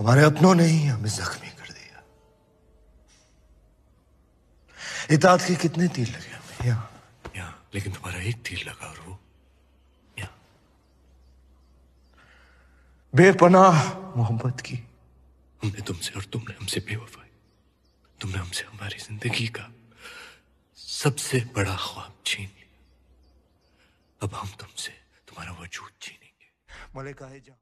हमारे अपनों ने ही हमें जख्मी कर दिया इताद के कितने तीर लगे हमें यहाँ यहाँ लेकिन तुम्हारा एक तीर लगा और वो यहाँ बेपनाह मोहब्बत की हमने तुमसे और तुमने हमसे बेवफाई तुमने हमसे हमारी जिंदगी का सबसे बड़ा ख्वाब छीन लिया अब हम तुमसे तुम्हारा वजूद छीनेंगे मलिका